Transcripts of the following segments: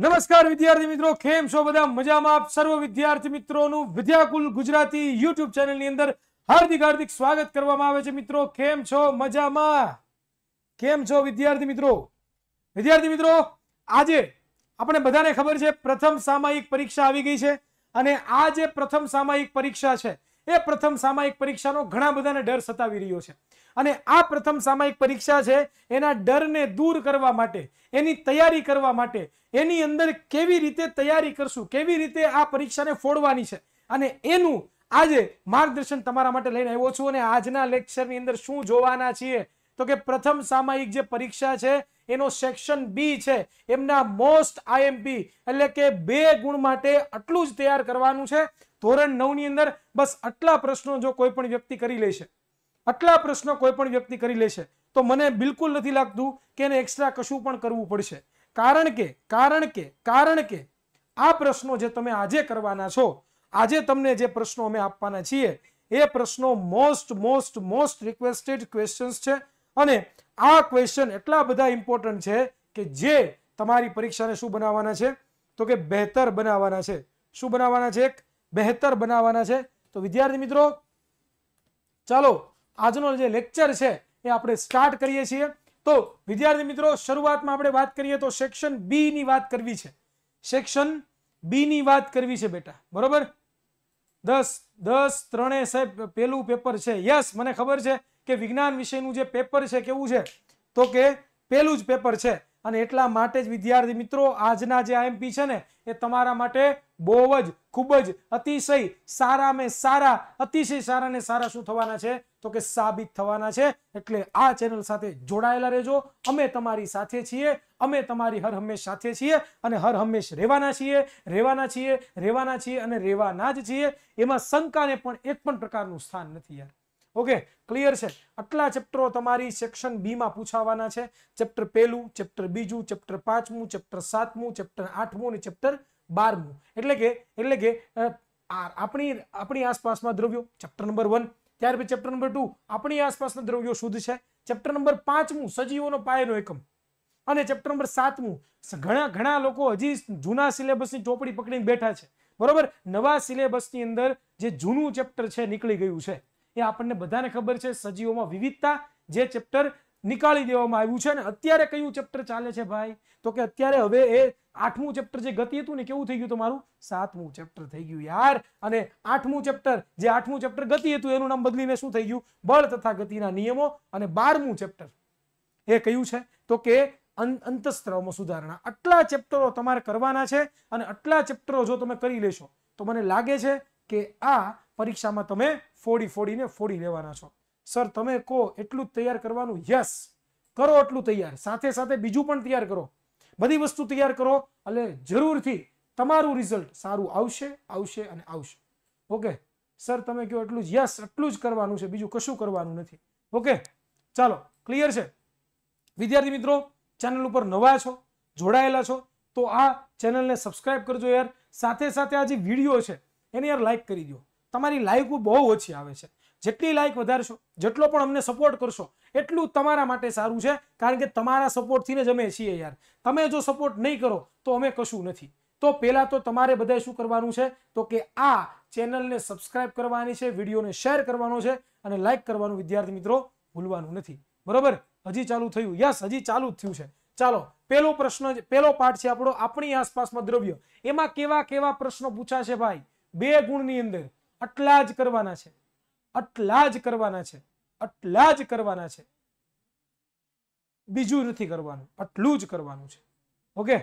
નમસ્કાર વિદ્યાર્થી મિત્રો કેમ છો બધા મજામાં આપ સર્વ વિદ્યાર્થી મિત્રોનું વિદ્યાકુલ ગુજરાતી યુટ્યુબ ચેનલની અંદર હાર્દિક હાર્દિક સ્વાગત કરવામાં આવે છે મિત્રો કેમ છો મજામાં કેમ છો વિદ્યાર્થી મિત્રો વિદ્યાર્થી મિત્રો આજે આપણે બધાને ખબર છે પ્રથમ સામાયિક પરીક્ષા આવી ગઈ છે અને આ જે પ્રથમ સામાયિક પરીક્ષા છે એ પ્રથમ સામાયિક પરીક્ષાનો ઘણા બધાને ડર સતાવી રહ્યો છે અને આ પ્રથમ સામાયિક પરીક્ષા છે એના ડરને દૂર કરવા માટે એની તૈયારી કરવા માટે એની અંદર કેવી રીતે તૈયારી કરશું કેવી રીતે આ પરીક્ષાને ફોડવાની છે અને એનું આજે માર્ગદર્શન તમારા માટે લઈને આવ્યો છું અને આજના લેક્ચરની અંદર શું જોવાના છીએ તો કે પ્રથમ સામાયિક જે પરીક્ષા છે એનો સેક્શન બી છે એમના મોસ્ટ આઈએમપી એટલે કે બે ગુણ માટે આટલું જ તૈયાર કરવાનું છે ધોરણ નવની અંદર બસ આટલા પ્રશ્નો જો કોઈ પણ વ્યક્તિ કરી લેશે એટલા પ્રશ્નો કોઈ પણ વ્યક્તિ કરી લેશે તો મને બિલકુલ નથી લાગતું કેને એક્સ્ટ્રા કશું પણ કરવું પડશે કારણ કે કારણ કે કારણ કે આ પ્રશ્નો જે તમે આજે કરવાના છો આજે તમે જે પ્રશ્નો અમે આપવાના છે એ પ્રશ્નો most most most requested questions છે અને આ ક્વેશ્ચન એટલા બધા ઈમ્પોર્ટન્ટ છે કે જે તમારી પરીક્ષાને સુ બનાવવાના છે તો કે બેહતર બનાવવાના છે સુ બનાવવાના છે કે બેહતર બનાવવાના છે તો વિદ્યાર્થી મિત્રો ચાલો આજનો આજે લેક્ચર છે એ આપણે સ્ટાર્ટ કરીએ છીએ તો વિદ્યાર્થી મિત્રો શરૂઆતમાં આપણે વાત કરીએ તો સેક્શન બી ની વાત કરવી છે સેક્શન બી ની વાત કરવી છે બેટા બરોબર 10 10 ત્રણેય સાહેબ પહેલું પેપર છે યસ મને ખબર છે કે વિજ્ઞાન વિષય નું જે પેપર છે કેવું છે તો કે પહેલું જ પેપર છે અને એટલા માટે જ વિદ્યાર્થી મિત્રો આજના જે આઈએમપી છે ને એ તમારા માટે બહુ જ ખૂબ જ અતિશય સારા મેં સારા અતિશય સારા ને સારા શું થવાના છે તો કે સાબિત થવાના છે એટલે આ ચેનલ સાથે જોડાયેલા રહેજો અમે તમારી સાથે છીએ અમે તમારી હર હંમેશ સાથે છીએ અને હર હંમેશ રહેવાના છીએ રહેવાના છીએ રહેવાના છીએ અને રહેવાના જ છીએ એમાં શંકાને પણ એક પણ પ્રકારનું સ્થાન નથી યાર ओके क्लियर છે આટલા ચેપ્ટરો તમારી સેક્શન બી માં પૂછાવાના છે ચેપ્ટર 1 ચેપ્ટર 2 ચેપ્ટર 5 મો ચેપ્ટર 7 મો ચેપ્ટર 8 મો ને ચેપ્ટર 12 મો એટલે કે એટલે કે આપણી આપણી આસપાસમાં દ્રવ્યો ચેપ્ટર નંબર 1 ત્યાર પછી ચેપ્ટર નંબર 2 આપણી આસપાસનો દ્રવ્યો શુદ્ધ છે ચેપ્ટર નંબર 5 મો સજીવોનો પાયરો એકમ અને ચેપ્ટર નંબર 7 મો ઘણા ઘણા લોકો હજી જૂના સિલેબસની ચોપડી પકડીને બેઠા છે બરોબર નવા સિલેબસની અંદર જે જૂનું ચેપ્ટર છે નીકળી ગયું છે એ આપણને બધાને ખબર છે સજીવોમાં વિવિધતા જે ચેપ્ટર નીકાળી દેવામાં આવ્યું છે અને અત્યારે કયું ચેપ્ટર ચાલે છે ભાઈ તો કે અત્યારે હવે એ આઠમું ચેપ્ટર જે ગતિ હતું ને કેવું થઈ ગયું તમારું સાતમું ચેપ્ટર થઈ ગયું યાર અને આઠમું ચેપ્ટર જે આઠમું ચેપ્ટર ગતિ હતું એનું નામ બદલીને શું થઈ ગયું બળ તથા ગતિના નિયમો અને બારમું ચેપ્ટર એ કયું છે તો કે અંતસ્ત્રાવમાં સુધારણા આટલા ચેપ્ટરો તમારે કરવાના છે અને આટલા ચેપ્ટરો જો તમે કરી લેશો તો મને લાગે છે કે આ પરીક્ષામાં તમે 40 40 ને 40 લેવાના છો સર તમે કો એટલું જ તૈયાર કરવાનું યસ કરો એટલું તૈયાર સાથે સાથે બીજું પણ તૈયાર કરો બધી વસ્તુ તૈયાર કરો અલે જરૂરથી તમારું રિઝલ્ટ સારું આવશે આવશે અને આવશે ઓકે સર તમે કહ્યું એટલું જ યસ એટલું જ કરવાનું છે બીજું કશું કરવાનું નથી ઓકે ચાલો ક્લિયર છે વિદ્યાર્થી મિત્રો ચેનલ ઉપર નવા છો જોડાયેલા છો તો આ ચેનલને સબસ્ક્રાઇબ કરજો યાર સાથે સાથે આ જે વિડિયો છે એને યાર લાઈક કરીજો તમારી લાઇકો બહુ ઓછી આવે છે જેટલી લાઇક વધારશો જેટલો પણ અમને સપોર્ટ કરશો એટલું તમારા માટે સારું છે કારણ કે તમારા સપોર્ટથી જ અમે છીએ યાર તમે જો સપોર્ટ નહીં કરો તો અમે કશું નથી તો પહેલાં તો તમારે બધાએ શું કરવાનું છે તો કે આ ચેનલને સબસ્ક્રાઇબ કરવાની છે વિડીયોને શેર કરવાનો છે અને લાઇક કરવાનું વિદ્યાર્થી મિત્રો ભૂલવાનું નથી બરોબર હજી ચાલુ થયું યસ હજી ચાલુ જ થયું છે ચાલો પેલો પ્રશ્ન પેલો પાઠ છે આપણો આપણી આસપાસમાં દ્રવ્ય એમાં કેવા કેવા પ્રશ્નો છે ભાઈ બે ગુણની અંદર આટલા જ કરવાના છે આટલા જ કરવાના છે આટલા જ કરવાના છે બીજું નથી કરવાનું આટલું જ કરવાનું છે ઓકે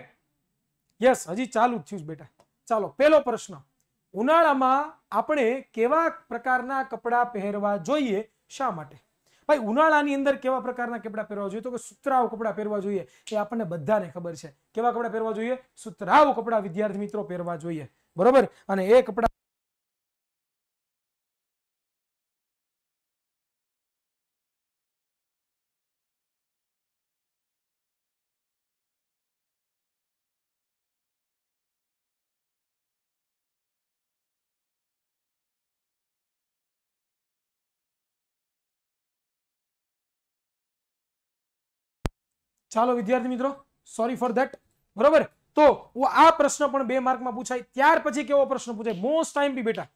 યસ હજી ચાલુ જ થયું બેટા ચાલો પહેલો પ્રશ્ન ઉનાળામાં આપણે કેવા પ્રકારના કપડાં પહેરવા જોઈએ શા માટે ભાઈ ઉનાળાની અંદર કેવા પ્રકારના કપડાં પહેરવા જોઈએ તો કે સુતરાવ કપડાં પહેરવા જોઈએ એ આપણને બધાને ખબર છે કેવા કપડાં પહેરવા જોઈએ સુતરાવ કપડા વિદ્યાર્થી મિત્રો પહેરવા જોઈએ બરોબર અને એ કપડા ચાલો વિદ્યાર્થી મિત્રો સોરી ફોર ધેટ બરોબર તો આ પ્રશ્ન પણ 2 માર્કમાં પૂછાય ત્યાર પછી કેવો પ્રશ્ન પૂછાય મોસ્ટ ટાઈમ બી બેટા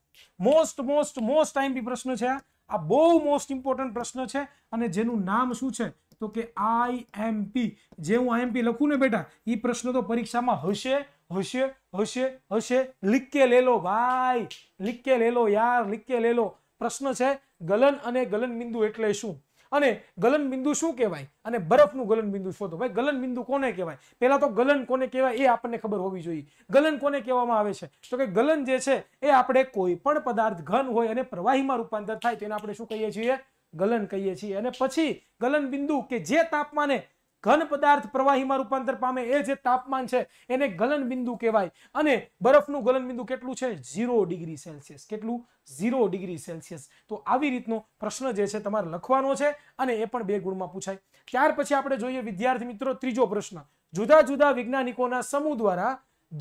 મોસ્ટ મોસ્ટ મોસ્ટ ટાઈમ બી પ્રશ્ન છે આ આ બહુ મોસ્ટ ઈમ્પોર્ટન્ટ પ્રશ્ન છે અને જેનું નામ શું છે તો કે આઈએમપી જે હું આઈએમપી લખું ને બેટા ઈ પ્રશ્ન તો પરીક્ષામાં હશે હશે હશે હશે લખી લેલો ભાઈ લખી લેલો યાર લખી લેલો પ્રશ્ન છે ગલન અને ગલન બિંદુ એટલે શું અને ગલનબિંદુ શું કહેવાય અને બરફનું ગલનબિંદુ શોધો ભાઈ ગલનબિંદુ કોને કહેવાય પહેલાં તો ગલન કોને કહેવાય એ આપણને ખબર હોવી જોઈએ ગલન કોને કહેવામાં આવે છે તો કે ગલન જે છે એ આપણે કોઈ પણ પદાર્થ ઘન હોય અને પ્રવાહીમાં રૂપાંતર થાય તેને આપણે શું કહીએ છીએ ગલન કહીએ છીએ અને પછી ગલનબિંદુ કે જે તાપમાને ઘન પદાર્થ પ્રવાહીમાં રૂપાંતર પામે એ જે તાપમાન છે એને ગલન બિંદુ કહેવાય અને બરફનું ગલન બિંદુ કેટલું છે ઝીરો ડિગ્રી સેલ્સિયસ કેટલું ઝીરો ડિગ્રી સેલ્સિયસ તો આવી રીતનો પ્રશ્ન જે છે તમારે લખવાનો છે અને એ પણ બે ગુણમાં પૂછાય ત્યાર પછી આપણે જોઈએ વિદ્યાર્થી મિત્રો ત્રીજો પ્રશ્ન જુદા જુદા વૈજ્ઞાનિકોના સમૂહ દ્વારા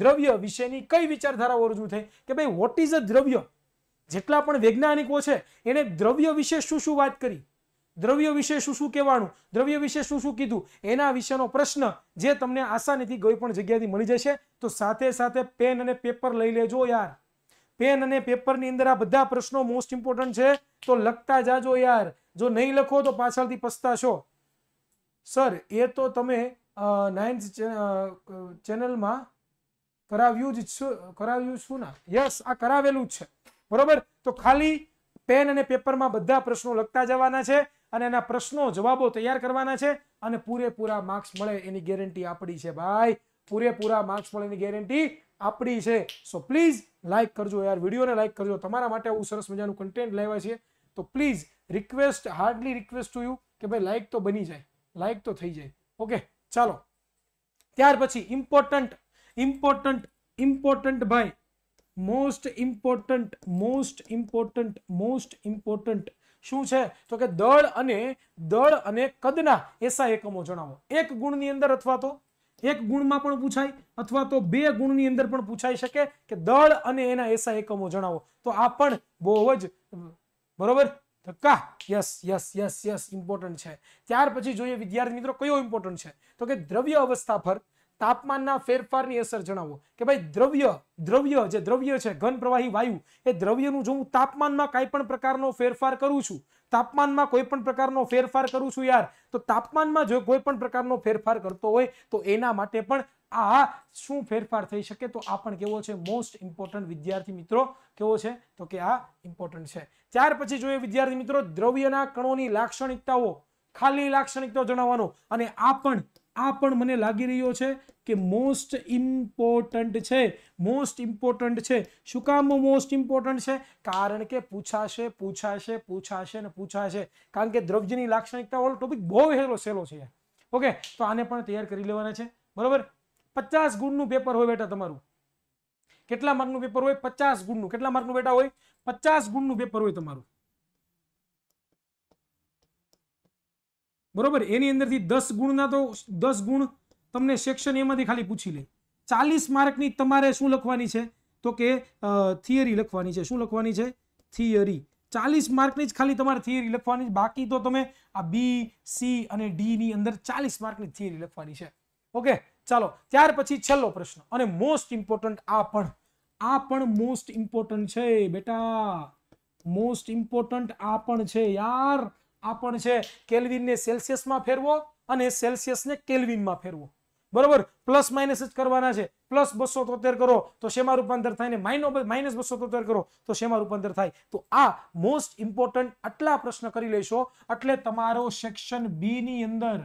દ્રવ્ય વિશેની કઈ વિચારધારાઓ રજૂ થઈ કે ભાઈ વોટ ઇઝ અ દ્રવ્ય જેટલા પણ વૈજ્ઞાનિકો છે એને દ્રવ્ય વિશે શું શું વાત કરી દ્રવ્ય વિશેષ શું શું કહેવાનું દ્રવ્ય વિશેષ શું શું કીધું એના વિશેનો પ્રશ્ન જે તમને આસાનીથી કોઈ પણ જગ્યાથી મળી જશે તો સાથે સાથે પેન અને પેપર લઈ લેજો યાર પેન અને પેપર ની અંદર આ બધા પ્રશ્નો મોસ્ટ ઈમ્પોર્ટન્ટ છે તો લખતા જાજો યાર જો નહીં લખો તો પાછળથી પસ્તાશો સર એ તો તમે 9th ચેનલ માં કરાવ્યું જ કરાવ્યું સુના યસ આ કરાવેલું છે બરોબર તો ખાલી પેન અને પેપરમાં બધા પ્રશ્નો લખતા જવાના છે અને આ પ્રશ્નો જવાબો તૈયાર કરવાના છે અને પૂરે પૂરા માર્ક્સ મળે એની ગેરંટી આપડી છે ભાઈ પૂરે પૂરા માર્ક્સ મળે એની ગેરંટી આપડી છે સો પ્લીઝ લાઈક કરજો યાર વિડિયોને લાઈક કરજો તમારા માટે આઉ સરસ મજાનો કન્ટેન્ટ લાવ્યા છે તો please request hardly request to you કે ભાઈ લાઈક તો બની જાય લાઈક તો થઈ જાય ઓકે ચાલો ત્યાર પછી ઇમ્પોર્ટન્ટ ઇમ્પોર્ટન્ટ ઇમ્પોર્ટન્ટ ભાઈ most important most important most important શું છે તો કે દળ અને દળ અને કદના એસા એકમો જણાવો એક ગુણની અંદર अथवा તો એક ગુણમાં પણ પૂછાય अथवा તો બે ગુણની અંદર પણ પૂછાઈ શકે કે દળ અને એના એસા એકમો જણાવો તો આ પણ બહુ જ બરોબર ધક્કા yes yes yes yes important છે ત્યાર પછી જોઈએ વિદ્યાર્થી મિત્રો કયો ઈમ્પોર્ટન્ટ છે તો કે દ્રવ્ય અવસ્થા પર તાપમાનના ફેરફારની અસર જણાવો કે ભાઈ દ્રવ્ય દ્રવ્ય જે દ્રવ્ય છે ગન પ્રવાહી વાયુ એ દ્રવ્યનું જો હું તાપમાનમાં કઈ પણ પ્રકારનો ફેરફાર કરું છું તાપમાનમાં કોઈ પણ પ્રકારનો ફેરફાર કરું છું યાર તો તાપમાનમાં જો કોઈ પણ પ્રકારનો ફેરફાર करतो હોય તો એના માટે પણ આ શું ફેરફાર થઈ શકે તો આ પણ કેવો છે મોસ્ટ ઈમ્પોર્ટન્ટ વિદ્યાર્થી મિત્રો કેવો છે તો કે આ ઈમ્પોર્ટન્ટ છે ચાર પછી જોય વિદ્યાર્થી મિત્રો દ્રવ્યના કણોની લાક્ષણિકતાઓ ખાલી લાક્ષણિકતાઓ જણાવવાનું અને આ પણ આ પણ મને લાગી રહ્યો છે કે મોસ્ટ ઇમ્પોર્ટન્ટ છે મોસ્ટ ઇમ્પોર્ટન્ટ છે શું કામ મોસ્ટ ઇમ્પોર્ટન્ટ છે કારણ કે પૂછાશે પૂછાશે પૂછાશે ને પૂછાશે કારણ કે દ્રવ્યની લાક્ષણિકતા વાળો ટોપિક બહુ હેલો સહેલો છે ઓકે તો આને પણ તૈયાર કરી લેવાના છે બરાબર પચાસ ગુણનું પેપર હોય બેટા તમારું કેટલા માર્કનું પેપર હોય પચાસ ગુણનું કેટલા માર્કનું બેટા હોય પચાસ ગુણનું પેપર હોય તમારું બરોબર એની અંદરથી દસ ગુણના તો દસ ગુણ તમને સેક્શન એમાંથી ખાલી પૂછી લે ચાલીસ માર્કની તમારે શું લખવાની છે તો કે થિયરી લખવાની છે શું લખવાની છે થિયરી ચાલીસ માર્કની જ ખાલી તમારે થિયરી લખવાની છે બાકી તો તમે આ બી સી અને ડીની અંદર ચાલીસ માર્કની થિયરી લખવાની છે ઓકે ચાલો ત્યાર પછી છેલ્લો પ્રશ્ન અને મોસ્ટ ઇમ્પોર્ટન્ટ આ પણ આ પણ મોસ્ટ ઇમ્પોર્ટન્ટ છે બેટા મોસ્ટ ઇમ્પોર્ટન્ટ આ પણ છે યાર આ પણ છે કેલ્વિનને સેલ્સિયસમાં ફેરવો અને સેલ્સિયસને કેલ્વિનમાં ફેરવો બરોબર પ્લસ માઇનસ જ કરવાના છે પ્લસ બસો તોતેર કરો તો શેમાં રૂપાંતર થાય ને માઇનો માઇનસ બસો તોતેર કરો તો શેમાં રૂપાંતર થાય તો આ મોસ્ટ ઇમ્પોર્ટન્ટ આટલા પ્રશ્ન કરી લેશો એટલે તમારો સેક્શન બી ની અંદર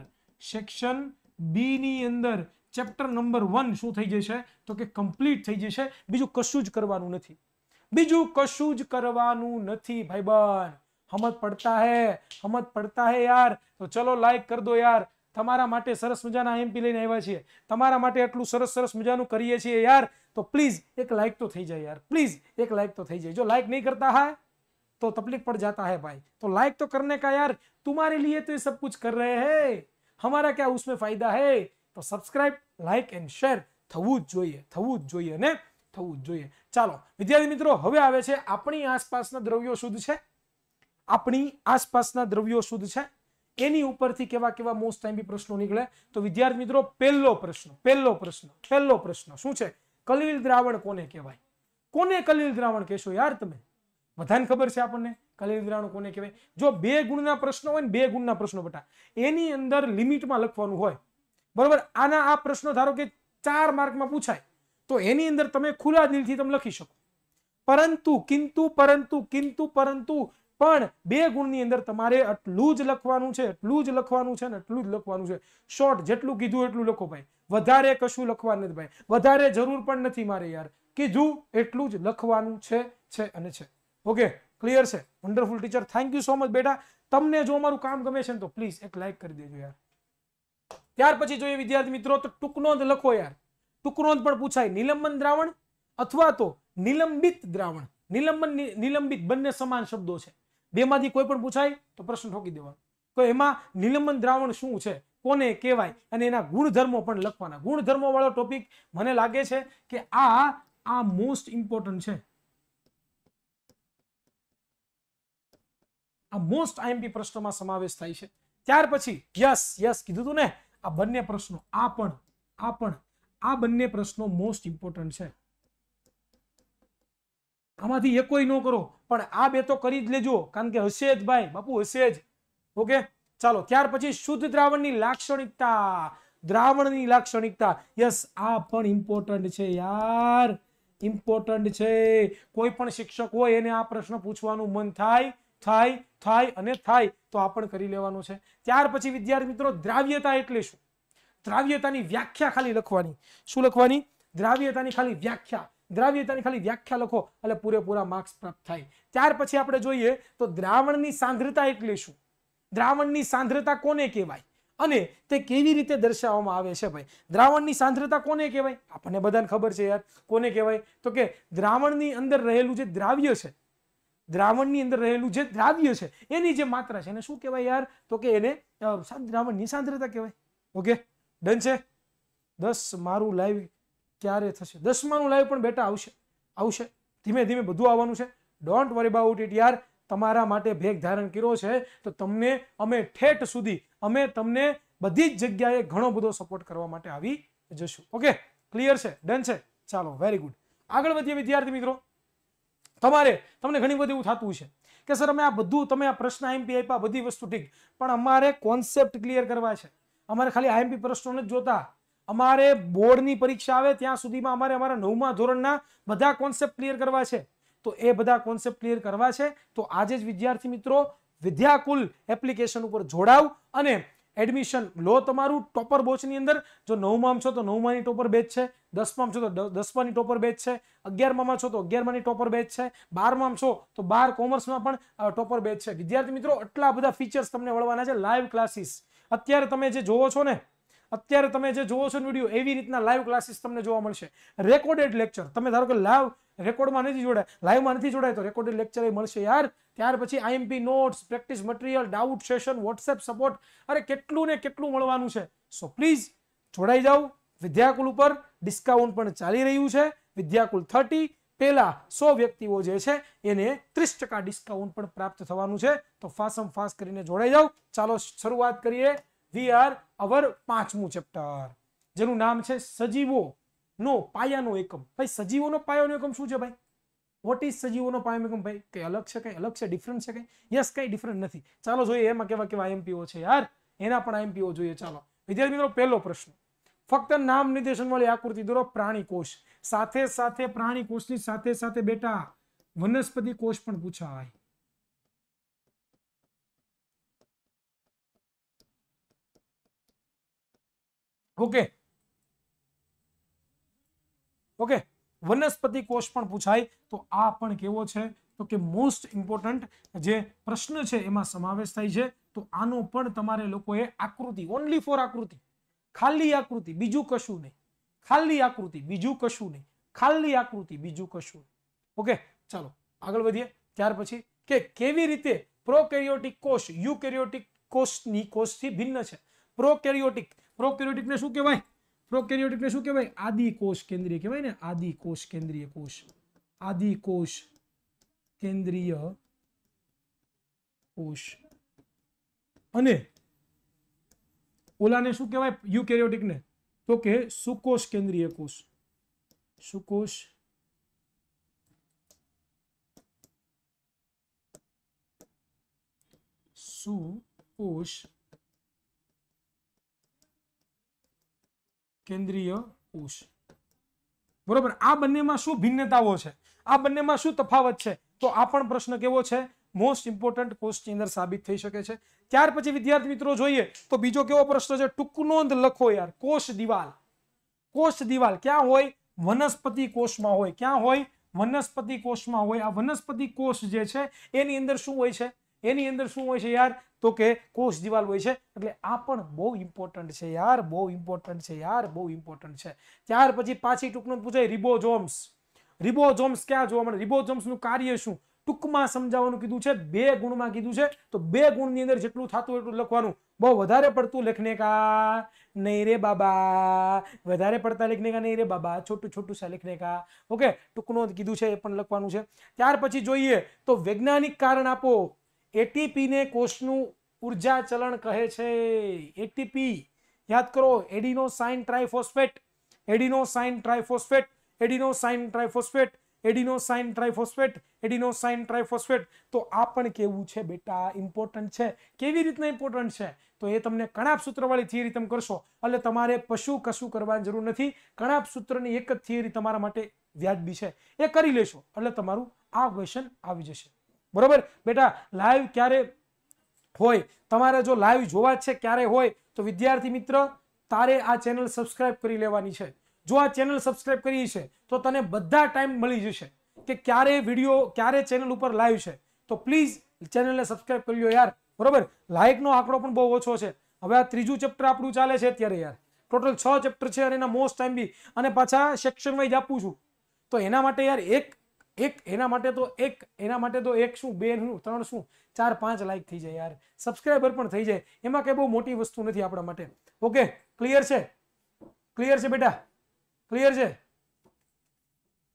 સેક્શન બી ની અંદર ચેપ્ટર નંબર વન શું થઈ જશે તો કે કમ્પ્લીટ થઈ જશે બીજું કશું જ કરવાનું નથી બીજું કશું જ કરવાનું નથી ભાઈબંધ હમત પડતા હે હમત પડતા હે યાર તો ચલો લાઈક કરી દો યાર તમારા માટે સરસ મજાના એમપી લઈને આવ્યા છીએ તમારા માટે આટલું સરસ સરસ મજાનું કરીએ છીએ યાર તો પ્લીઝ એક લાઈક તો થઈ જાય યાર પ્લીઝ એક લાઈક તો થઈ જાય જો લાઈક નહીં કરતા હા तो तकलीफ पड़ जाता है भाई तो लाइक तो करने का यार तुम्हारे लिए तो ये सब कुछ कर रहे हैं हमारा क्या उसमें फायदा है तो सब्सक्राइब लाइक एंड शेर થવું જ જોઈએ થવું જ જોઈએ ને થવું જ જોઈએ ચાલો વિદ્યાર્થી મિત્રો હવે આવે છે આપણી આસપાસના દ્રવ્યો શુદ્ધ છે આપણી આસપાસના દ્રવ્યો શુદ્ધ છે એની ઉપરથી કેવા કેવા મોસ્ટ ટાઈમ બી પ્રશ્નો નીકળે તો વિદ્યાર્થી મિત્રો પહેલો પ્રશ્ન પહેલો પ્રશ્ન પહેલો પ્રશ્ન શું છે કલિલ દ્રાવણ કોને કહેવાય કોને કલિલ દ્રાવણ કહેશો યાર તમે બધાને ખબર છે આપણને કલિલ દ્રાવણ કોને કહેવાય જો બે ગુણના પ્રશ્નો હોય ને બે ગુણના પ્રશ્નો બટા એની અંદર લિમિટમાં લખવાનું હોય બરોબર આના આ પ્રશ્નો ધારો કે ચાર માર્કમાં પૂછાય તો એની અંદર તમે ખુલ્લા દિલથી તમે લખી શકો પરંતુ કિંતુ પરંતુ કિંતુ પરંતુ પણ બે ગુણની અંદર તમારે આટલું જ લખવાનું છે આટલું જ લખવાનું છે ને આટલું જ લખવાનું છે શોર્ટ જેટલું કીધું એટલું લખો ભાઈ વધારે કશું લખવાનું નથી ભાઈ વધારે જરૂર પણ નથી મારે યાર કીધું એટલું જ લખવાનું છે છે અને છે ઓકે ક્લિયર છે wonderful teacher thank you so much બેટા તમને જો અમારું કામ ગમે છે તો પ્લીઝ એક લાઈક કરી દેજો યાર ત્યાર પછી જોયે વિદ્યાર્થી મિત્રો તો ટુકનોંધ લખો યાર ટુકરોંધ પણ પૂછાય નીલમન દ્રાવણ अथवा તો નીલંબિત દ્રાવણ નીલમન નીલંબિત બંને સમાનાર્થી શબ્દો છે બેમાંથી કોઈ પણ પૂછાય તો પ્રશ્ન ઠોકી દેવાનો તો એમાં નિલંબન દ્રાવણ શું છે કોને કહેવાય અને એના ગુણધર્મો પણ લખવાના ગુણધર્મો વાળો ટોપિક મને લાગે છે કે આ આ મોસ્ટ ઇમ્પોર્ટન્ટ છે આ મોસ્ટ આઈએમપી પ્રશ્નોમાં સમાવેશ થાય છે ત્યાર પછી યસ યસ કીધું તું ને આ બંને પ્રશ્નો આ પણ આ પણ આ બંને પ્રશ્નો મોસ્ટ ઇમ્પોર્ટન્ટ છે આમાંથી કોઈ ન કરો પણ આ બે તો કરી જ લેજો કારણ કે હશે જ ભાઈ બાપુ હશે જ ઓકે ચાલો ત્યાર પછી શુદ્ધ દ્રાવણની લાક્ષણિકતા દ્રાવણની લાક્ષણિકતા યસ આ પણ ઇમ્પોર્ટન્ટ છે યાર ઇમ્પોર્ટન્ટ છે કોઈ પણ શિક્ષક હોય એને આ પ્રશ્ન પૂછવાનું મન થાય થાય થાય અને થાય તો આ પણ કરી લેવાનું છે ત્યાર પછી વિદ્યાર્થી મિત્રો દ્રાવ્યતા એટલે શું દ્રાવ્યતાની વ્યાખ્યા ખાલી લખવાની શું લખવાની દ્રાવ્યતાની ખાલી વ્યાખ્યા દ્રાવ્યતાની ખાલી વ્યાખ્યા લખો એટલે પૂરેપૂરા માર્ક્સ પ્રાપ્ત થાય ત્યાર પછી આપણે જોઈએ તો દ્રાવણની સાંદ્રતા એટલે શું દ્રાવણની સાંદ્રતા કોને કહેવાય અને તે કેવી રીતે દર્શાવવામાં આવે છે ભાઈ દ્રાવણની સાંદ્રતા કોને કહેવાય આપણને બધાને ખબર છે યાર કોને કહેવાય તો કે દ્રાવણની અંદર રહેલું જે દ્રાવ્ય છે દ્રાવણની અંદર રહેલું જે દ્રાવ્ય છે એની જે માત્રા છે એને શું કહેવાય યાર તો કે એને દ્રાવણની સાંદ્રતા કહેવાય ઓકે ડન છે દસ મારું લાઈવ ક્યારે થશે દસમાનું લાઈવ પણ બેટા આવશે આવશે ધીમે ધીમે બધું આવવાનું છે ડોન્ટ વરી અબાઉટ ઇટ યાર તમારા માટે ભેગ ધારણ કર્યો છે તો તમને અમે ઠેઠ સુધી અમે તમને બધી જ જગ્યાએ ઘણો બધો સપોર્ટ કરવા માટે આવી જશું ઓકે ક્લિયર છે ડન છે ચાલો વેરી ગુડ આગળ વધીએ વિદ્યાર્થી મિત્રો તમારે તમને ઘણી બધી એવું થતું છે કે સર અમે આ બધું તમે આ પ્રશ્ન આઈએમપી આપ્યા બધી વસ્તુ ઠીક પણ અમારે કોન્સેપ્ટ ક્લિયર કરવા છે અમારે ખાલી આઈએમપી પ્રશ્નો જ જોતા અમારે બોર્ડની પરીક્ષા આવે ત્યાં સુધીમાં અમારે અમારું 9મા ધોરણના બધા કોન્સેપ્ટ ક્લિયર કરવા છે તો એ બધા કોન્સેપ્ટ ક્લિયર કરવા છે તો આજ જ વિદ્યાર્થી મિત્રો વિદ્યાકુલ એપ્લિકેશન ઉપર જોડાવ અને એડમિશન લો તમારું ટોપર બોસની અંદર જો 9મામ છો તો 9માની ટોપર બેચ છે 10મામ છો તો 10માની ટોપર બેચ છે 11મામ છો તો 11માની ટોપર બેચ છે 12મામ છો તો 12 કોમર્સમાં પણ ટોપર બેચ છે વિદ્યાર્થી મિત્રો આટલા બધા ફીચર્સ તમને મળવાના છે લાઇવ ક્લાસિસ અત્યારે તમે જે જોવો છો ને અત્યારે તમે જે જોવો છો ને વિડિયો આવી રીતના લાઇવ ક્લાસીસ તમને જોવા મળશે રેકોર્ડेड લેક્ચર તમે ધારો કે લાઇવ રેકોર્ડમાં નથી જોડાયા લાઇવમાં નથી જોડાય તો રેકોર્ડेड લેક્ચર એ મળશે યાર ત્યાર પછી IMP notes practice material doubt session WhatsApp support અરે કેટલું ને કેટલું મળવાનું છે સો પ્લીઝ છોડાઈ જાવ વિદ્યાકુલ ઉપર ડિસ્કાઉન્ટ પણ ચાલી રહ્યું છે વિદ્યાકુલ 30 પહેલા 100 વ્યક્તિઓ જે છે એને 30% ડિસ્કાઉન્ટ પણ પ્રાપ્ત થવાનું છે તો ફાસમ ફાસ કરીને જોડાઈ જાવ ચાલો શરૂઆત કરીએ વી આર અવર પાંચમું ચેપ્ટર જેનું નામ છે સજીવો નો પાયાનો એકમ ભાઈ સજીવોનો પાયાનો એકમ શું છે ભાઈ વોટ ઇઝ સજીવોનો પાયાનો એકમ ભાઈ કંઈ અલગ છે કંઈ અલગ છે ડિફરન્ટ છે કંઈ યસ કંઈ ડિફરન્ટ નથી ચાલો જોઈએ એમાં કેવા કેવા આઈએમપીઓ છે યાર એના પણ આઈએમપીઓ જોઈએ ચાલો વિદ્યાર્થી મિત્રો પહેલો પ્રશ્ન ફક્ત નામ નિર્દેશન વાળી આકૃતિ દોરો પ્રાણી કોષ સાથે સાથે પ્રાણી કોષની સાથે સાથે બેટા વનસ્પતિ કોષ પણ પૂછાય ઓકે ઓકે વનસ્પતિ કોષ પણ પૂછાય તો આ પણ કેવો છે તો કે મોસ્ટ ઇમ્પોર્ટન્ટ જે પ્રશ્ન છે એમાં સમાવેશ થાય છે તો આનો પણ તમારે લોકોએ આકૃતિ ઓનલી ફોર આકૃતિ ખાલી આકૃતિ બીજું કશું નહીં ખાલી આકૃતિ બીજું કશું નહીં ખાલી આકૃતિ બીજું કશું ઓકે ચાલો આગળ વધીએ ત્યાર પછી કે કેવી રીતે પ્રોકેરિયોટિક કોષ યુકેરિયોટિક કોષની કોષથી ભિન્ન છે પ્રોકેરિયોટિક प्रोकेरियोटिक ने शू कहवाय प्रोकेरियोटिक ने शू कहवाय आदि कोष केंद्रीय कहवाय ने आदि कोष केंद्रीय कोष आदि कोष केंद्रीय कोष અને केंद्रीय ऊश बराबर આ બંનેમાં શું ભિન્નતાઓ છે આ બંનેમાં શું તફાવત છે તો આ પણ પ્રશ્ન કેવો છે મોસ્ટ ઈમ્પોર્ટન્ટ ક્વેશ્ચન અંદર સાબિત થઈ શકે છે ત્યાર પછી વિદ્યાર્થી મિત્રો જોઈએ તો બીજો કેવો પ્રશ્ન છે ટૂંક નોંધ લખો યાર કોષ દીવાલ કોષ દીવાલ શું હોય વનસ્પતિ કોષમાં હોય શું હોય વનસ્પતિ કોષમાં હોય આ વનસ્પતિ કોષ જે છે એની અંદર શું હોય છે એની અંદર શું હોય છે યાર તો કે કોષ દીવાલ હોય છે એટલે આ પણ બહુ ઈમ્પોર્ટન્ટ છે યાર બહુ ઈમ્પોર્ટન્ટ છે યાર બહુ ઈમ્પોર્ટન્ટ છે ત્યાર પછી પાછી ટુકનો પૂછાય રિબોઝોમ્સ રિબોઝોમ્સ ક્યાં જોવા મળે રિબોઝોમ્સ નું કાર્ય શું ટુકમાં સમજાવવાનું કીધું છે બે ગુણ માં કીધું છે તો બે ગુણ ની અંદર જેટલું થાતું એટલું લખવાનું બહુ વધારે પડતું લખਨੇ કા નઈ રે બાબા વધારે પડતા લખਨੇ કા નઈ રે બાબા छोटू छोटू સા લખને કા ઓકે ટુકનો કીધું છે એ પણ લખવાનું છે ત્યાર પછી જોઈએ તો વૈજ્ઞાનિક કારણ આપો એટીપીને કોષનું ઉર્જા ચલણ કહે છે એટીપી યાદ કરો adenosine triphosphate adenosine triphosphate adenosine triphosphate adenosine triphosphate adenosine triphosphate તો આ પણ કેવું છે બેટા ઇમ્પોર્ટન્ટ છે કેવી રીતના ઇમ્પોર્ટન્ટ છે તો એ તમને કણાપ સૂત્રવાળી થિયરી તમે કરશો એટલે તમારે પશુ કશું કરવાની જરૂર નથી કણાપ સૂત્રની એક જ થિયરી તમારા માટે વ્યાજબી છે એ કરી લેશો એટલે તમારું આ ક્વેશ્ચન આવી જશે બરોબર બેટા લાઈવ ક્યારે હોય તમારે જો લાઈવ જોવા છે ક્યારે હોય તો વિદ્યાર્થી મિત્ર તારે આ ચેનલ સબ્સ્ક્રાઇબ કરી લેવાની છે જો આ ચેનલ સબ્સ્ક્રાઇબ કરી છે તો તને બધા ટાઈમ મળી જશે કે ક્યારે વિડિયો ક્યારે ચેનલ ઉપર લાઈવ છે તો પ્લીઝ ચેનલને સબ્સ્ક્રાઇબ કરી લો યાર બરોબર લાઈક નો આંકડો પણ બહુ ઓછો છે હવે આ ત્રીજું ચેપ્ટર આપણું ચાલે છે અત્યારે યાર ટોટલ 6 ચેપ્ટર છે અને એના મોસ્ટ ટાઈમ બી અને પાછા સેક્શન वाइज આપું છું તો એના માટે યાર એક એક એના માટે તો એક એના માટે તો 1 0 2 0 3 0 4 5 લાઈક થઈ જાય યાર સબસ્ક્રાઇબર પણ થઈ જાય એમાં કે બહુ મોટી વસ્તુ નથી આપણા માટે ઓકે ક્લિયર છે ક્લિયર છે બેટા ક્લિયર છે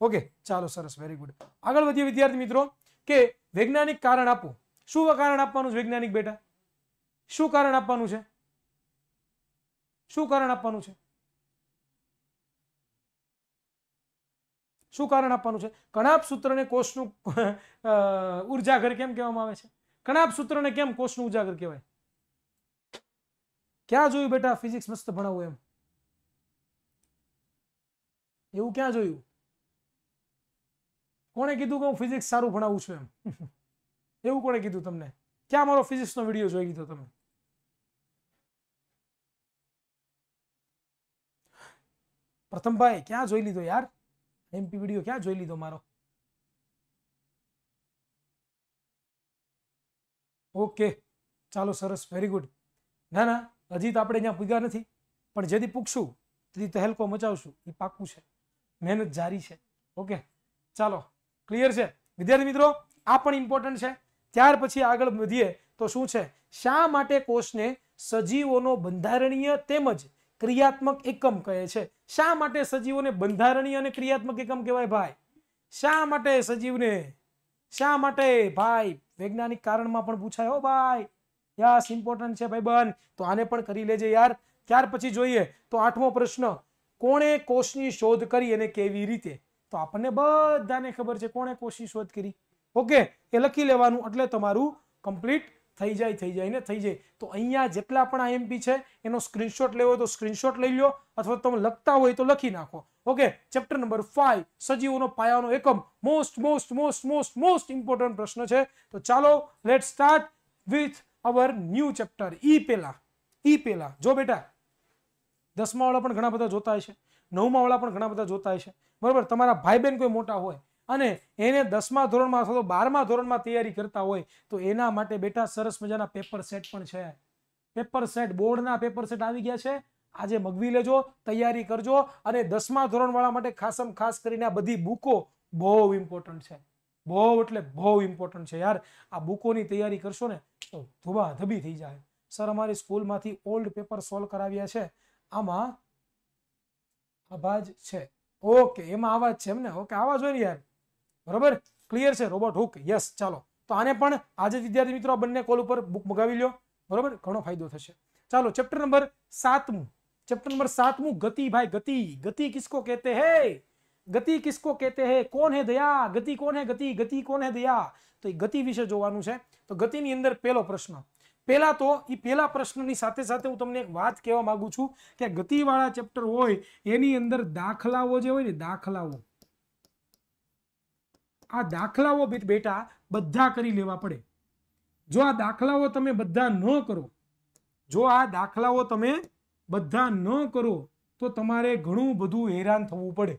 ઓકે ચાલો સરસ વેરી ગુડ આગળ વતી વિદ્યાર્થી મિત્રો કે વૈજ્ઞાનિક કારણ આપો શું કારણ આપવાનું છે વૈજ્ઞાનિક બેટા શું કારણ આપવાનું છે શું કારણ આપવાનું છે શું કારણ આપવાનું છે કણ આપ સૂત્રને કોષ નું ઊર્જા ઘર કેમ કેવામાં આવે છે કણ આપ સૂત્રને કેમ કોષ નું ઊર્જા ઘર કહેવાય શું જોયું બેટા ફિઝિક્સ મસ્ત ભણાવું એમ એવું શું જોયું કોણે કીધું કે હું ફિઝિક્સ સારું ભણાવું છું એમ એવું કોણે કીધું તમને શું મારો ફિઝિક્સ નો વિડિયો જોઈ ગયો તમે પ્રતંબભાઈ શું જોઈ લીધો યાર एमपी वीडियो क्या જોઈ લીધો મારો ઓકે ચાલો સરસ વેરી ગુડ ના ના અજીત આપણે જ્યાં પૂછ્યા નથી પણ જેદી પૂછું તી તહેલ્કો મચાવશું એ પાકું છે મહેનત જારી છે ઓકે ચાલો ક્લિયર છે વિદ્યાર્થી મિત્રો આ પણ ઇમ્પોર્ટન્ટ છે ત્યાર પછી આગળ વધીએ તો શું છે શા માટે કોષને સજીવોનો બંધારણીય તેમજ ક્રિયાત્મક એકમ કહે છે શા માટે સજીવોને બંધારણીય અને ક્રિયાત્મક એકમ કહેવાય ભાઈ શા માટે સજીવને શા માટે ભાઈ વૈજ્ઞાનિક કારણમાં પણ પૂછાય હો ભાઈ યસ ઇમ્પોર્ટન્ટ છે ભાઈ બન તો આને પણ કરી લેજે યાર ત્યાર પછી જોઈએ તો આઠમો પ્રશ્ન કોણે કોષની શોધ કરી અને કેવી રીતે તો આપણને બધાને ખબર છે કોણે કોષની શોધ કરી ઓકે એ લખી લેવાનું એટલે તમારું કમ્પ્લીટ થઈ જાય થઈ જાય ને થઈ જાય તો અહિયાં જેટલા પણ આઈએમપી છે એનો સ્ક્રીનશોટ લેવો તો સ્ક્રીનશોટ લઈ લ્યો અથવા તમ લખતા હોય તો લખી નાખો ઓકે ચેપ્ટર નંબર 5 સજીવોનો પાયાનો એકમ most most most most most important પ્રશ્ન છે તો ચાલો let's start with our new chapter ઈ પેલા ઈ પેલા જો બેટા 10માવાળા પણ ઘણા બધા જોતા હશે 9માવાળા પણ ઘણા બધા જોતા હશે બરાબર તમારા ભાઈ બેન કોઈ મોટો હોય અને એને દસમા ધોરણમાં અથવા તો બારમા ધોરણમાં તૈયારી કરતા હોય તો એના માટે બેટા સરસ મજાના પેપર સેટ પણ છે પેપર સેટ બોર્ડના પેપર સેટ આવી ગયા છે આજે મગવી લેજો તૈયારી કરજો અને દસમા ધોરણવાળા માટે ખાસમ ખાસ કરીને આ બધી બુકો બહુ ઇમ્પોર્ટન્ટ છે બહુ એટલે બહુ ઇમ્પોર્ટન્ટ છે યાર આ બુકોની તૈયારી કરશો ને તો ધુબા ધબી થઈ જાય સર અમારી સ્કૂલમાંથી ઓલ્ડ પેપર સોલ્વ કરાવ્યા છે આમાં આવા છે ઓકે એમાં આવા છે એમ ને ઓકે આવા જ હોય ને યાર बरोबर क्लियर छे रोबर्ट हुक यस चलो तो आने पण आज विद्यार्थी मित्रो आप बन्ने कॉल ऊपर बुक मगावी लियो बरोबर ઘણો ફાયદો થશે ચાલો ચેપ્ટર નંબર 7મ ચેપ્ટર નંબર 7મ ગતિ ભાઈ ગતિ ગતિ किसको कहते हैं गति किसको कहते हैं कौन है दया गति कौन है गति गति कौन है दया तो गति વિશે જોવાનું છે તો ગતિ ની અંદર પહેલો પ્રશ્ન પેલા તો ઈ પેલા પ્રશ્ન ની સાથે સાથે હું તમને એક વાત કહેવા માંગુ છું કે ગતિ વાળા ચેપ્ટર હોય એની અંદર દાખલાઓ જે હોય ને દાખલાઓ આ દાખલાઓ બી બેટા બધા કરી લેવા પડે જો આ દાખલાઓ તમે બધા ન કરો જો આ દાખલાઓ તમે બધા ન કરો તો તમારે ઘણું બધું હેરાન થવું પડે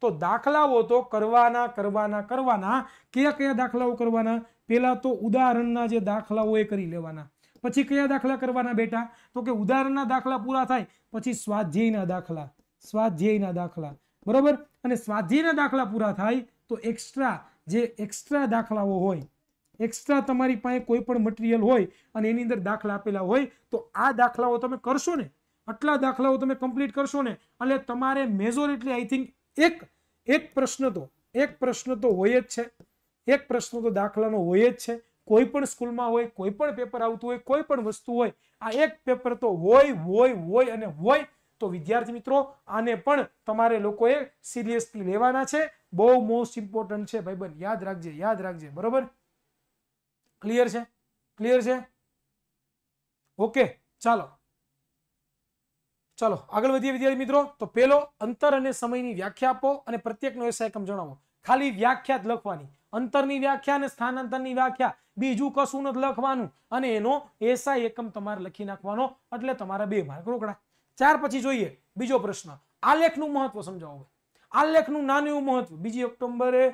તો દાખલાઓ તો કરવાના કરવાના કરવાના કે કે દાખલાઓ કરવાના પહેલા તો ઉદાહરણના જે દાખલાઓ એ કરી લેવાના પછી કયા દાખલા કરવાના બેટા તો કે ઉદાહરણના દાખલા પૂરા થાય પછી સ્વાધ્યાયના દાખલા સ્વાધ્યાયના દાખલા બરોબર અને સ્વાધ્યાયના દાખલા પૂરા થાય તો એક્સ્ટ્રા જે એક્સ્ટ્રા દાખલાઓ હોય એક્સ્ટ્રા તમારી પાસે કોઈ પણ મટીરિયલ હોય અને એની અંદર દાખલા આપેલા હોય તો આ દાખલાઓ તમે કરશો ને આટલા દાખલાઓ તમે કમ્પ્લીટ કરશો ને એટલે તમારે મેજોરિટલી આઈ થિંક એક એક પ્રશ્ન તો એક પ્રશ્ન તો હોય જ છે એક પ્રશ્ન તો દાખલાનો હોય જ છે કોઈ પણ સ્કૂલમાં હોય કોઈ પણ પેપર આવતું હોય કોઈ પણ વસ્તુ હોય આ એક પેપર તો હોય હોય હોય અને હોય તો વિદ્યાર્થી મિત્રો આને પણ તમારે લોકોએ સિરિયસલી લેવાના છે બો મોસ્ટ ઈમ્પોર્ટન્ટ છે ભાઈબન યાદ રાખજે યાદ રાખજે બરોબર ક્લિયર છે ક્લિયર છે ઓકે ચાલો ચાલો આગળ વધીએ વિદ્યાર્થી મિત્રો તો પેલો અંતર અને સમયની વ્યાખ્યા આપો અને প্রত্যেকનો એકમ જણાવો ખાલી વ્યાખ્યા જ લખવાની અંતરની વ્યાખ્યા અને સ્થાન અંતરની વ્યાખ્યા બીજું કશું ન લખવાનું અને એનો SI એકમ તમારે લખી નાખવાનો એટલે તમારે બે માર્ક રોકડા 4 પછી જોઈએ બીજો પ્રશ્ન આલેખનું મહત્વ સમજાવો આલેખ નું નાની હું મોહ છું બીજી ઓક્ટોબર એ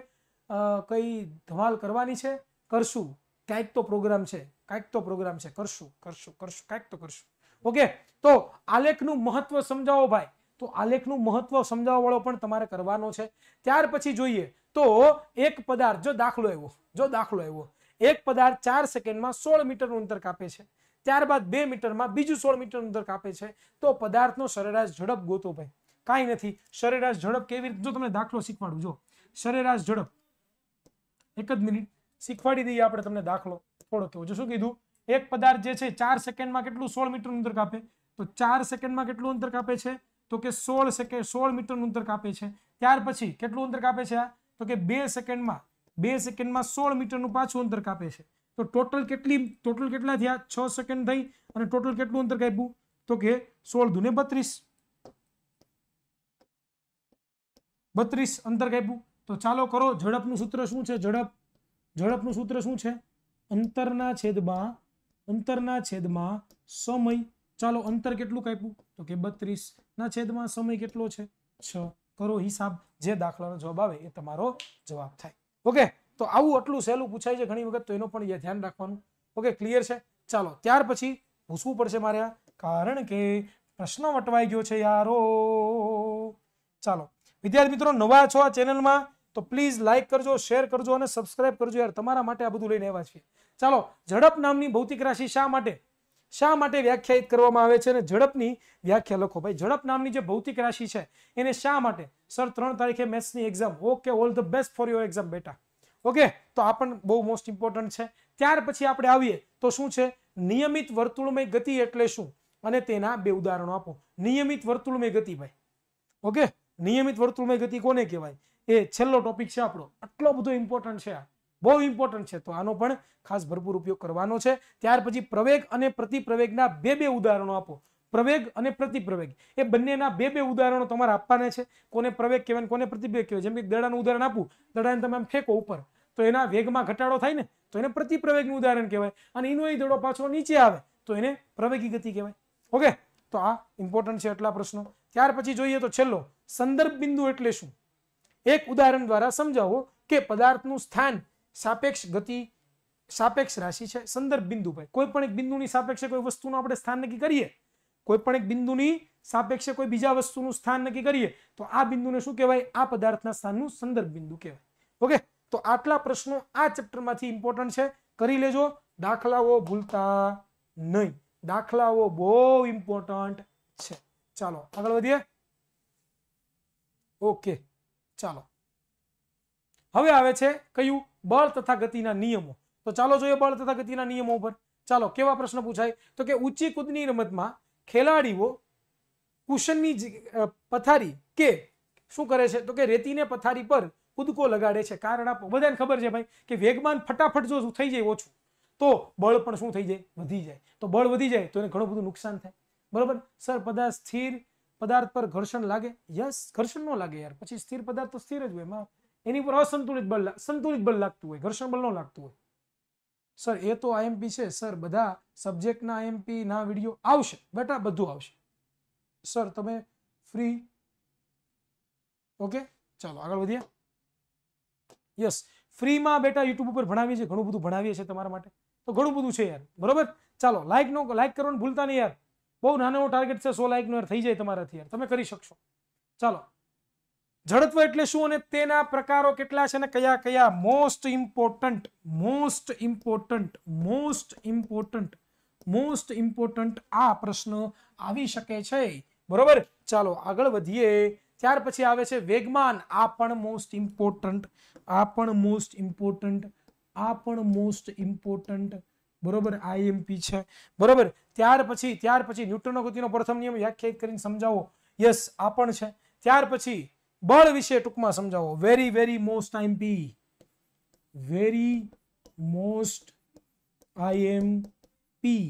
કઈ ધમલ કરવાની છે કરશું કાઈક તો પ્રોગ્રામ છે કાઈક તો પ્રોગ્રામ છે કરશું કરશું કરશું કાઈક તો કરશું ઓકે તો આલેખ નું મહત્વ સમજાવો ભાઈ તો આલેખ નું મહત્વ સમજાવવા વાળો પણ તમારે કરવાનો છે ત્યાર પછી જોઈએ તો એક પદાર્થ જોાાખલો આવ્યો જોાાખલો આવ્યો એક પદાર્થ 4 સેકન્ડ માં 16 મીટર નું અંતર કાપે છે ત્યાર બાદ 2 મીટર માં બીજું 16 મીટર નું અંતર કાપે છે તો પદાર્થ નો સરેરાશ ઝડપ ગોતો ભાઈ કાઈ નથી શરેરાશ ઝડપ કેવી રીતે જો તમને દાખલો શીખવાડું જો શરેરાશ ઝડપ એકદમ મિનિટ શીખવાડી દીધી આપણે તમને દાખલો થોડો તો જો શું કીધું એક પદાર્થ જે છે 4 સેકન્ડમાં કેટલું 16 મીટરનું અંતર કાપે તો 4 સેકન્ડમાં કેટલું અંતર કાપે છે તો કે 16 સેકન્ડ 16 મીટરનું અંતર કાપે છે ત્યાર પછી કેટલું અંતર કાપે છે આ તો કે 2 સેકન્ડમાં 2 સેકન્ડમાં 16 મીટરનું પાછું અંતર કાપે છે તો ટોટલ કેટલી ટોટલ કેટલા થયા 6 સેકન્ડ થઈ અને ટોટલ કેટલું અંતર કાપ્યું તો કે 16 * 2 = 32 બત્રીસ અંતર કાપ્યું તો ચાલો કરો ઝડપનું સૂત્ર શું છે ઝડપ ઝડપનું સૂત્ર શું છે અંતરના છેદમાં અંતરના છેદમાં સમય ચાલો અંતર કેટલું કાપ્યું તો કે બત્રીસના છેદમાં સમય કેટલો છે છ કરો હિસાબ જે દાખલાનો જવાબ આવે એ તમારો જવાબ થાય ઓકે તો આવું આટલું સહેલું પૂછાય છે ઘણી વખત તો એનો પણ ધ્યાન રાખવાનું ઓકે ક્લિયર છે ચાલો ત્યાર પછી પૂછવું પડશે મારે કારણ કે પ્રશ્ન વટવાઈ ગયો છે યારો ચાલો વિદ્યાર્થી મિત્રો નવા છોા ચેનલ માં તો પ્લીઝ લાઈક કરજો શેર કરજો અને સબસ્ક્રાઇબ કરજો યાર તમારા માટે આ બધું લઈને આવ્યા છીએ ચાલો જડપ નામની ભૌતિક રાશિ શા માટે શા માટે વ્યાખ્યાયિત કરવામાં આવે છે અને જડપની વ્યાખ્યા લખો ભાઈ જડપ નામની જે ભૌતિક રાશિ છે એને શા માટે સર 3 તારીખે મેથ્સ ની एग्जाम હો કે all the best for your exam બેટા ઓકે તો આ પણ બહુ મોસ્ટ ઈમ્પોર્ટન્ટ છે ત્યાર પછી આપણે આવીએ તો શું છે નિયમિત વર્તુળમાં ગતિ એટલે શું અને તેના બે ઉદાહરણો આપો નિયમિત વર્તુળમાં ગતિ ભાઈ ઓકે નિયમિત વર્તુળમય ગતિ કોને કહેવાય એ છેલ્લો ટોપિક છે આપણો આટલો બધો ઇમ્પોર્ટન્ટ છે આ બહુ ઇમ્પોર્ટન્ટ છે તો આનો પણ ખાસ ભરપૂર ઉપયોગ કરવાનો છે ત્યાર પછી પ્રવેગ અને પ્રતિપ્રવેગના બે બે ઉદાહરણો આપો પ્રવેગ અને પ્રતિપ્રવેગ એ બંનેના બે બે ઉદાહરણો તમારે આપવાના છે કોને પ્રવેગ કહેવાય કોને પ્રતિપ્રવેગ કહેવાય જેમ કે દડાનું ઉદાહરણ આપું દડાને તમે આમ ફેંકો ઉપર તો એના વેગમાં ઘટાડો થાય ને તો એને પ્રતિપ્રવેગનું ઉદાહરણ કહેવાય અને એનો એ દડો પાછો નીચે આવે તો એને પ્રવેગી ગતિ કહેવાય ઓકે તો આ ઇમ્પોર્ટન્ટ છે આટલા પ્રશ્નો ત્યાર પછી જોઈએ તો છેલ્લો संदर्भ बिंदु એટલે શું એક ઉદાહરણ દ્વારા સમજાવો કે પદાર્થનું સ્થાન સાપેક્ષ ગતિ સાપેક્ષ રાશિ છે સંદર્ભ બિંદુ ભાઈ કોઈ પણ એક બિંદુની સાપેક્ષે કોઈ વસ્તુનું આપણે સ્થાન નક્કી કરીએ કોઈ પણ એક બિંદુની સાપેક્ષે કોઈ બીજા વસ્તુનું સ્થાન નક્કી કરીએ તો આ બિંદુને શું કહેવાય આ પદાર્થના સ્થાનનું સંદર્ભ બિંદુ કહેવાય ઓકે તો આટલા પ્રશ્નો આ ચેપ્ટરમાંથી ઈમ્પોર્ટન્ટ છે કરી લેજો દાખલાઓ ભૂલતા નહીં દાખલાઓ બહુ ઈમ્પોર્ટન્ટ છે ચાલો આગળ વધીએ ओके चलो હવે આવે છે કયું બળ તથા ગતિના નિયમો તો ચાલો જોઈએ બળ તથા ગતિના નિયમો ઉપર ચાલો કેવા પ્રશ્ન પૂછાય તો કે ઊંચી કૂદની રમત માં ખેલાડીઓ કુશનની પથારી કે શું કરે છે તો કે રેતીની પથારી પર કૂદકો લગાડે છે કારણ આપ બધાને ખબર છે ભાઈ કે વેગમાન फटाफट જો શું થઈ જાય ઓછું તો બળ પણ શું થઈ જાય વધી જાય તો બળ વધી જાય તો એને ઘણો બધો નુકસાન થાય બરોબર સર પદાર્થ સ્થિર पदार्थ पर घर्षण लागे यस घर्षण नो लागे यार પછી સ્થિર પદાર્થ તો સ્થિર જ હોયમાં એની પર અસંતુલિત બળ લાગ સંતુલિત બળ લાગતું હોય ઘર્ષણ બળ નો લાગતું હોય સર એ તો આઈએમપી છે સર બધા સબ્જેક્ટ ના આઈએમપી ના વિડિયો આવશે બેટા બધું આવશે સર તમે ફ્રી ઓકે ચાલો આગળ વધ્યા યસ ફ્રી માં બેટા YouTube ઉપર ભણાવી છે ઘણું બધું ભણાવી છે તમારા માટે તો ઘણું બધું છે યાર બરોબર ચાલો લાઈક નો લાઈક કરવાનો ભૂલતા નહીં યાર બો ઉનાનો ટાર્ગેટ સે 100 લાઈક નોર થઈ જાય તમારા થિયર તમે કરી શકશો ચાલો જળત્વ એટલે શું અને તેના પ્રકારો કેટલા છે અને કયા કયા most important most important most important most important આ પ્રશ્ન આવી શકે છે બરોબર ચાલો આગળ વધીએ ત્યાર પછી આવે છે વેગમાન આ પણ મોસ્ટ ઈમ્પોર્ટન્ટ આ પણ મોસ્ટ ઈમ્પોર્ટન્ટ આ પણ મોસ્ટ ઈમ્પોર્ટન્ટ बरोबर आईएमपी छे बरोबर ત્યાર પછી ત્યાર પછી न्यूटन નો ગતિનો પ્રથમ નિયમ યાખ્યાયિત કરીને સમજાવો યસ આ પણ છે ત્યાર પછી બળ વિશે ટુકમાં સમજાવો very very most time B very most IMP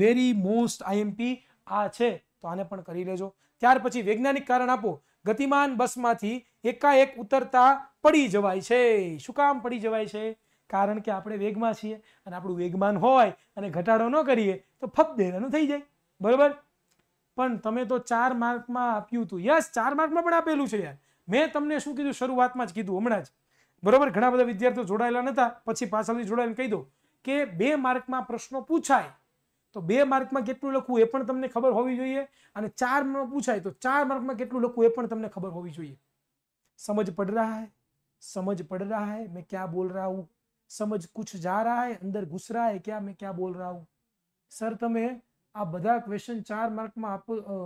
very most IMP આ છે તો આને પણ કરી લેજો ત્યાર પછી વૈજ્ઞાનિક કારણ આપો ગતિમાન બસમાંથી એકા એક ઉતરતા પડી જવાય છે શું કામ પડી જવાય છે કારણ કે આપણે વેગમાં છીએ અને આપણો વેગમાન હોય અને ઘટાડો ન કરીએ તો ફક દેરાનું થઈ જાય બરોબર પણ તમે તો 4 માર્કમાં આપ્યું તું યસ 4 માર્કમાં પણ આપેલું છે યાર મે તમને શું કીધું શરૂઆતમાં જ કીધું હમણા જ બરોબર ઘણા બધા વિદ્યાર્થીઓ જોડાયેલા હતા પછી પાછળથી જોડાણ કહી દો કે 2 માર્કમાં પ્રશ્નો પૂછાય તો 2 માર્કમાં કેટલું લખું એ પણ તમને ખબર હોવી જોઈએ અને 4 માં પૂછાય તો 4 માર્કમાં કેટલું લખું એ પણ તમને ખબર હોવી જોઈએ સમજ પડ رہا છે સમજ પડ رہا છે મેં શું બોલ رہا હું સમજ કુછ જા રહા હે અંદર ગુસરા હે કે આ મે કે બોલ રહા હું સર તમે આ બધા ક્વેશ્ચન 4 માર્કમાં આપા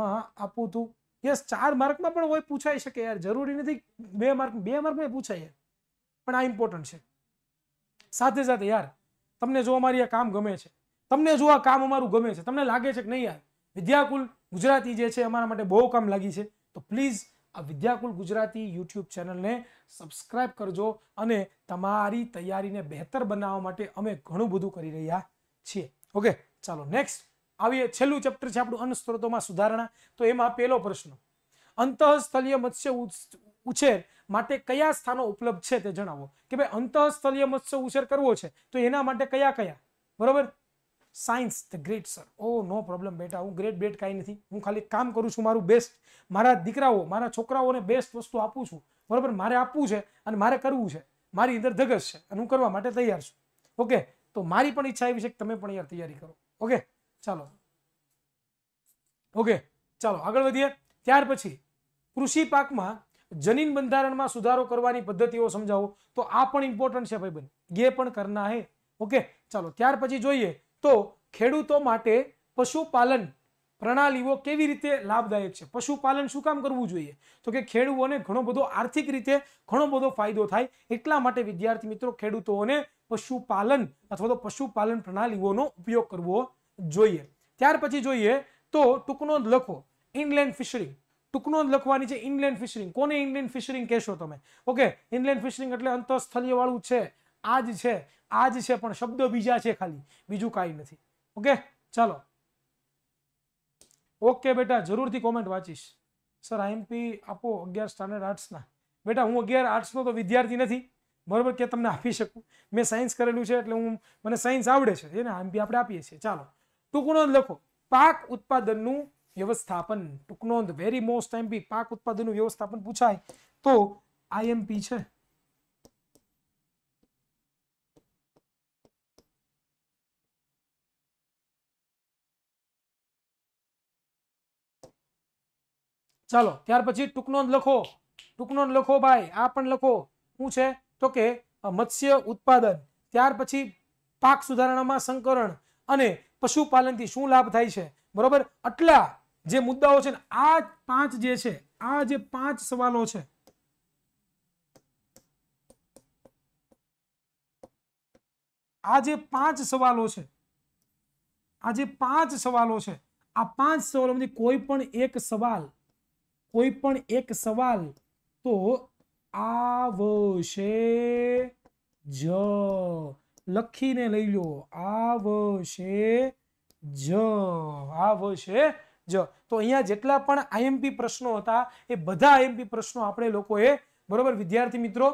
માં આપું તો યસ 4 માર્કમાં પણ હોય પૂછાઈ શકે યાર જરૂરી નથી 2 માર્કમાં 2 માર્કમાં પૂછાય પણ આ ઇમ્પોર્ટન્ટ છે સાથે સાથે યાર તમને જો અમારિયા કામ ગમે છે તમને જો આ કામ મારું ગમે છે તમને લાગે છે કે નહી વિદ્યાકુલ ગુજરાતી જે છે અમારા માટે બહુ કામ લાગી છે તો પ્લીઝ આ વિદ્યાકુલ ગુજરાતી યુટ્યુબ ચેનલને સબસ્ક્રાઇબ કરજો અને તમારી તૈયારીને બહેતર બનાવવા માટે અમે ઘણું બધું કરી રહ્યા છીએ ઓકે ચાલો નેક્સ્ટ આવીએ છેલ્લું ચેપ્ટર છે આપણું અન્ન સ્ત્રોતોમાં સુધારણા તો એમાં પહેલો પ્રશ્ન અંતઃસ્થલીય મત્સ્ય ઉછેર માટે કયા સ્થાનો ઉપલબ્ધ છે તે જણાવો કે ભાઈ અંતઃસ્થલીય મત્સ્ય ઉછેર કરવો છે તો એના માટે કયા કયા બરોબર science the great sir oh no problem બેટા હું ગ્રેટ બેટ કાંઈ નથી હું ખાલી કામ કરું છું મારું બેસ્ટ મારા દીકરાઓ મારા છોકરાઓને બેસ્ટ વસ્તુ આપું છું બરાબર મારે આપવું છે અને મારે કરવું છે મારી અંદર ધગસ છે અને હું કરવા માટે તૈયાર છું ઓકે તો મારી પણ ઈચ્છા એવી છે કે તમે પણ યાર તૈયારી કરો ઓકે ચાલો ઓકે ચાલો આગળ વધીએ ત્યાર પછી કૃષિ પાકમાં જનીન બંધારણમાં સુધારો કરવાની પદ્ધતિઓ સમજાવો તો આ પણ ઇમ્પોર્ટન્ટ છે ભાઈ ભાઈબંધ ગે પણ કરના હે ઓકે ચાલો ત્યાર પછી જોઈએ તો ખેડૂતો માટે પશુપાલન પ્રણાલીઓ કેવી રીતે લાભદાયક છે પશુપાલન શું કામ કરવું જોઈએ તો કે ખેડૂતોને ઘણો બધો આર્થિક રીતે ઘણો બધો ફાયદો થાય એટલા માટે વિદ્યાર્થી મિત્રો ખેડૂતોને પશુપાલન અથવા તો પશુપાલન પ્રણાલીઓનો ઉપયોગ કરવો જોઈએ ત્યાર પછી જોઈએ તો ટૂંકનો જ લખો ઇનલેન્ડ ફિશરિંગ ટૂંકનો જ લખવાની છે ઇનલેન્ડ ફિશરિંગ કોને ઇનલેન્ડ ફિશરિંગ કહેશો તમે ઓકે ઇનલેન્ડ ફિશરિંગ એટલે વાળું છે આજે છે આજે છે પણ શબ્દો બીજા છે ખાલી બીજું काही નથી ઓકે ચાલો ઓકે બેટા જરૂરથી કોમેન્ટ વાંચીશ સર આઈએમપી આપો 11th સ્ટાન્ડર્ડ આર્ટ્સના બેટા હું 11th આર્ટ્સનો તો વિદ્યાર્થી નથી બરોબર કે તમને આખી શકું મે સાયન્સ કરેલું છે એટલે હું મને સાયન્સ આવડે છે ને આઈએમપી આપણે આપીએ છે ચાલો ટૂકનોટ લખો પાક ઉત્પાદનનું વ્યવસ્થાપન ટૂકનોટ ધ વેરી મોસ્ટ આઈએમપી પાક ઉત્પાદનનું વ્યવસ્થાપન પૂછાય તો આઈએમપી છે ચાલો ત્યાર પછી ટૂંકનો લખો ટૂંકનો લખો ભાઈ આ પણ લખો શું છે તો કે મત્સ્ય ઉત્પાદન ત્યાર પછી પાક સુધારણામાં સંકરણ અને પશુપાલનથી શું લાભ થાય છે બરોબર આટલા જે મુદ્દાઓ છે આ પાંચ જે છે આ જે પાંચ સવાલો છે આ જે પાંચ સવાલો છે આ જે પાંચ સવાલો છે આ પાંચ સવાલોમાંથી કોઈ પણ એક સવાલ કોઈપણ એક સવાલ તો આવશે જ લખીને લઈ લો આવશે જ આવશે જ તો અહીંયા જેટલા પણ આઈએમપી પ્રશ્નો હતા એ બધા આઈએમપી પ્રશ્નો આપણે લોકોએ બરોબર વિદ્યાર્થી મિત્રો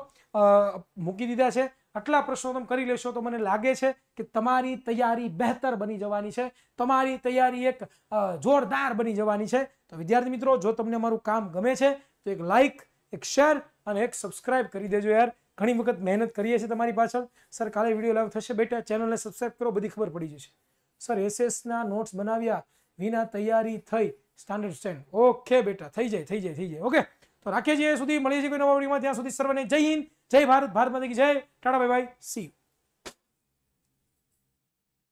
મુકી દીધા છે એટલા પ્રશ્નો તો કરી લેશો તો મને લાગે છે કે તમારી તૈયારી બેહતર બની જવાની છે તમારી તૈયારી એક जोरदार બની જવાની છે તો વિદ્યાર્થી મિત્રો જો તમને અમારું કામ ગમે છે તો એક લાઈક એક શેર અને એક સબ્સ્ક્રાઇબ કરી દેજો યાર ઘણી વખત મહેનત કરીએ છીએ તમારી પાછળ સર કાલે વિડિયો લાઈવ થશે બેટા ચેનલને સબ્સ્ક્રાઇબ કરો બધી ખબર પડી જશે સર એસએસ ના નોટ્સ બનાવ્યા વિના તૈયારી થઈ સ્ટાન્ડર્ડ સ્ટેન્ડ ઓકે બેટા થઈ જાય થઈ જાય થઈ જાય ઓકે તો રાખીએ છીએ સુધી મળીશું કોઈ નવા વિડીયોમાં ત્યાં સુધી સર્વને જય હિન્દ जय भारत भारत माता की जय टाटा बाय बाय सी